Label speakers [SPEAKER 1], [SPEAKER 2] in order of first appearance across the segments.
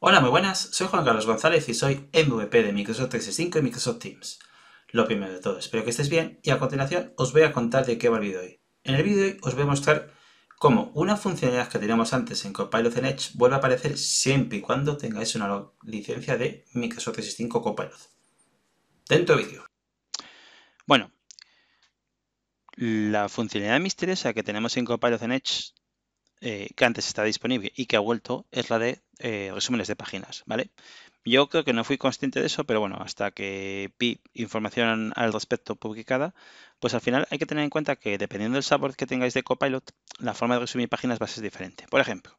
[SPEAKER 1] Hola, muy buenas, soy Juan Carlos González y soy MVP de Microsoft 365 y Microsoft Teams. Lo primero de todo, espero que estéis bien y a continuación os voy a contar de qué va el vídeo hoy. En el vídeo hoy os voy a mostrar cómo una funcionalidad que teníamos antes en Copilot en Edge vuelve a aparecer siempre y cuando tengáis una licencia de Microsoft 365 Copilot. Dentro vídeo. Bueno, la funcionalidad misteriosa que tenemos en Copilot en Edge, eh, que antes estaba disponible y que ha vuelto, es la de eh, resúmenes de páginas, ¿vale? Yo creo que no fui consciente de eso, pero bueno, hasta que vi información al respecto publicada, pues al final hay que tener en cuenta que dependiendo del sabor que tengáis de Copilot, la forma de resumir páginas va a ser diferente. Por ejemplo,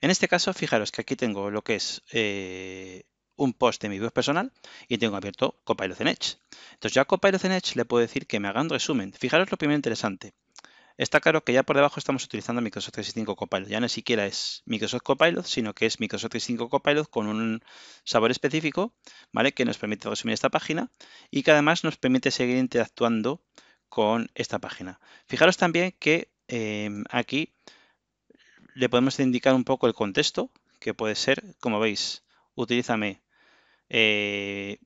[SPEAKER 1] en este caso, fijaros que aquí tengo lo que es eh, un post de mi web personal y tengo abierto Copilot en Edge. Entonces ya a Copilot en Edge le puedo decir que me hagan un resumen. Fijaros lo primero interesante. Está claro que ya por debajo estamos utilizando Microsoft 365 Copilot. Ya ni siquiera es Microsoft Copilot, sino que es Microsoft 365 Copilot con un sabor específico, ¿vale? Que nos permite resumir esta página y que además nos permite seguir interactuando con esta página. Fijaros también que em, aquí le podemos indicar un poco el contexto, que puede ser, como veis, utilízame eh,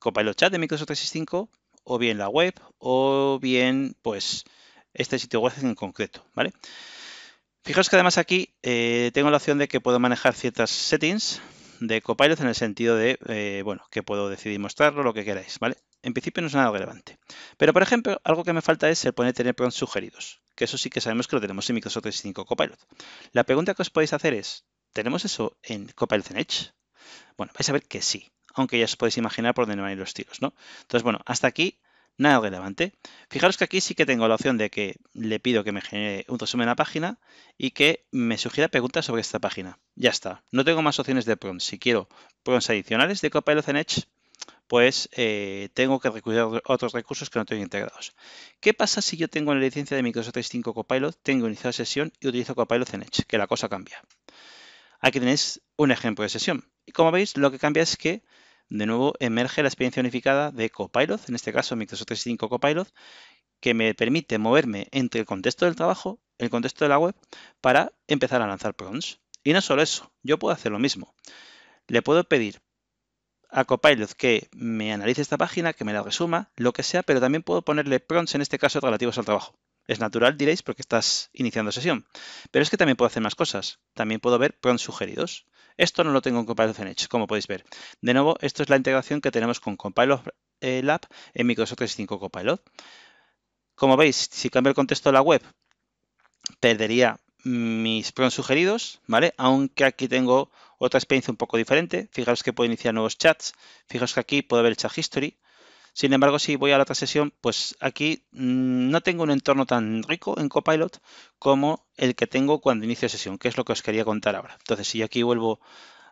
[SPEAKER 1] Copilot Chat de Microsoft 365, o bien la web, o bien, pues, este sitio web en concreto, ¿vale? Fijaos que además aquí eh, tengo la opción de que puedo manejar ciertas settings de Copilot en el sentido de, eh, bueno, que puedo decidir mostrarlo, lo que queráis, ¿vale? En principio no es nada relevante. Pero, por ejemplo, algo que me falta es el poner tener prompts sugeridos, que eso sí que sabemos que lo tenemos en Microsoft 365 Copilot. La pregunta que os podéis hacer es, ¿tenemos eso en Copilot en Edge? Bueno, vais a ver que sí, aunque ya os podéis imaginar por dónde van los tiros, ¿no? Entonces, bueno, hasta aquí nada relevante. Fijaros que aquí sí que tengo la opción de que le pido que me genere un resumen de la página y que me sugiera preguntas sobre esta página. Ya está. No tengo más opciones de prompts. Si quiero prompts adicionales de Copilot en Edge, pues eh, tengo que recurrir a otros recursos que no tengo integrados. ¿Qué pasa si yo tengo una la licencia de Microsoft 365 Copilot, tengo iniciada sesión y utilizo Copilot en Edge? Que la cosa cambia. Aquí tenéis un ejemplo de sesión. Y como veis, lo que cambia es que de nuevo emerge la experiencia unificada de Copilot, en este caso Microsoft 365 Copilot, que me permite moverme entre el contexto del trabajo, el contexto de la web, para empezar a lanzar prompts. Y no solo eso, yo puedo hacer lo mismo. Le puedo pedir a Copilot que me analice esta página, que me la resuma, lo que sea, pero también puedo ponerle prompts en este caso relativos al trabajo. Es natural, diréis, porque estás iniciando sesión. Pero es que también puedo hacer más cosas. También puedo ver prompts sugeridos. Esto no lo tengo en Compilot Edge, como podéis ver. De nuevo, esto es la integración que tenemos con Compilot eh, Lab en Microsoft 365 Copilot. Como veis, si cambio el contexto de la web, perdería mis prompts sugeridos, ¿vale? Aunque aquí tengo otra experiencia un poco diferente. Fijaros que puedo iniciar nuevos chats. Fijaros que aquí puedo ver el chat history. Sin embargo, si voy a la otra sesión, pues aquí mm, no tengo un entorno tan rico en Copilot como el que tengo cuando inicio sesión, que es lo que os quería contar ahora. Entonces, si yo aquí vuelvo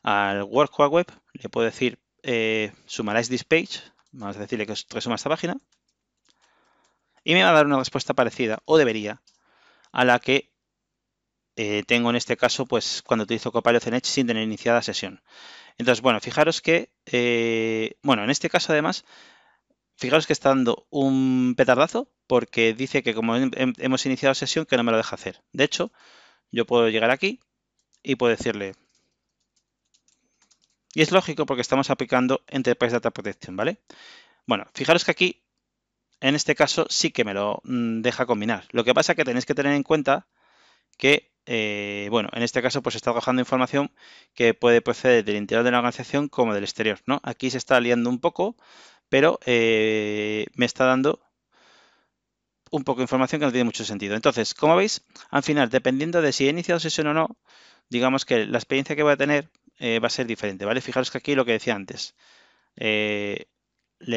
[SPEAKER 1] al Workflow Web, le puedo decir eh, this page, vamos a decirle que resuma esta página, y me va a dar una respuesta parecida, o debería, a la que eh, tengo en este caso pues cuando utilizo Copilot en Edge sin tener iniciada sesión. Entonces, bueno, fijaros que, eh, bueno, en este caso además fijaros que está dando un petardazo porque dice que como hemos iniciado sesión que no me lo deja hacer. De hecho, yo puedo llegar aquí y puedo decirle... Y es lógico porque estamos aplicando Enterprise Data Protection, ¿vale? Bueno, fijaros que aquí, en este caso, sí que me lo mm, deja combinar. Lo que pasa es que tenéis que tener en cuenta que, eh, bueno, en este caso pues está bajando información que puede proceder del interior de la organización como del exterior, ¿no? Aquí se está liando un poco, pero eh, me está dando un poco de información que no tiene mucho sentido. Entonces, como veis, al final, dependiendo de si he iniciado sesión o no, digamos que la experiencia que voy a tener eh, va a ser diferente, ¿vale? Fijaros que aquí lo que decía antes, eh, yo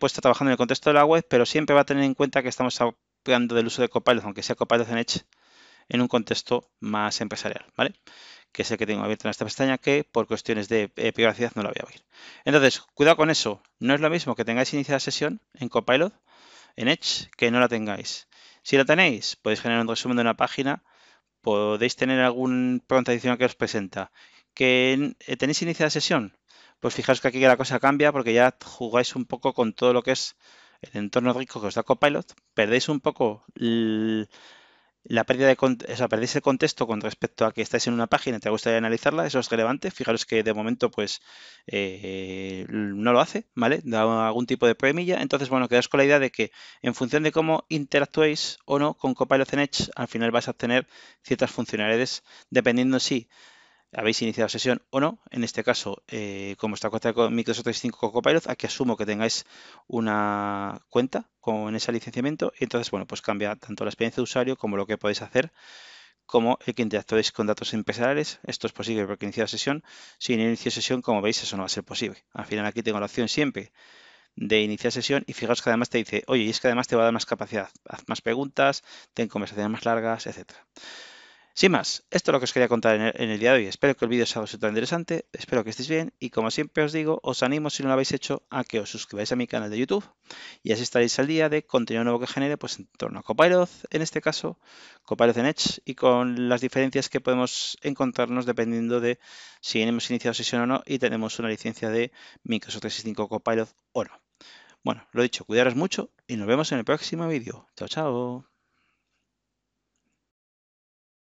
[SPEAKER 1] he estar trabajando en el contexto de la web, pero siempre va a tener en cuenta que estamos hablando del uso de Copilot, aunque sea Copilot en Edge, en un contexto más empresarial, ¿vale? Que es el que tengo abierto en esta pestaña que por cuestiones de eh, privacidad no la voy a abrir. Entonces, cuidado con eso. No es lo mismo que tengáis iniciada sesión en Copilot, en Edge, que no la tengáis. Si la tenéis, podéis generar un resumen de una página, podéis tener algún pregunta adicional que os presenta. ¿Que eh, tenéis iniciada sesión? Pues fijaos que aquí la cosa cambia porque ya jugáis un poco con todo lo que es el entorno rico que os da Copilot, perdéis un poco el... La pérdida de o contexto con respecto a que estáis en una página y te gustaría analizarla, eso es relevante. Fijaros que de momento, pues eh, no lo hace, ¿vale? Da algún tipo de premilla. Entonces, bueno, quedaos con la idea de que en función de cómo interactuéis o no con Copilot en Edge, al final vas a obtener ciertas funcionalidades dependiendo si habéis iniciado sesión o no. En este caso, eh, como está cuenta con Microsoft 365 Copilot, aquí asumo que tengáis una cuenta con ese licenciamiento. Y entonces, bueno, pues cambia tanto la experiencia de usuario como lo que podéis hacer, como el que interactuéis con datos empresariales. Esto es posible porque iniciar sesión. Sin inicio sesión, como veis, eso no va a ser posible. Al final aquí tengo la opción siempre de iniciar sesión y fijaos que además te dice, oye, y es que además te va a dar más capacidad, haz más preguntas, ten conversaciones más largas, etcétera. Sin más, esto es lo que os quería contar en el, día de hoy. Espero que el vídeo os haya tan interesante, espero que estéis bien y como siempre os digo, os animo si no lo habéis hecho a que os suscribáis a mi canal de YouTube y así estaréis al día de contenido nuevo que genere pues en torno a Copilot, en este caso, Copilot en Edge y con las diferencias que podemos encontrarnos dependiendo de si hemos iniciado sesión o no y tenemos una licencia de Microsoft 365 Copilot o no. Bueno, lo dicho, cuidaros mucho y nos vemos en el próximo vídeo. Chao, chao.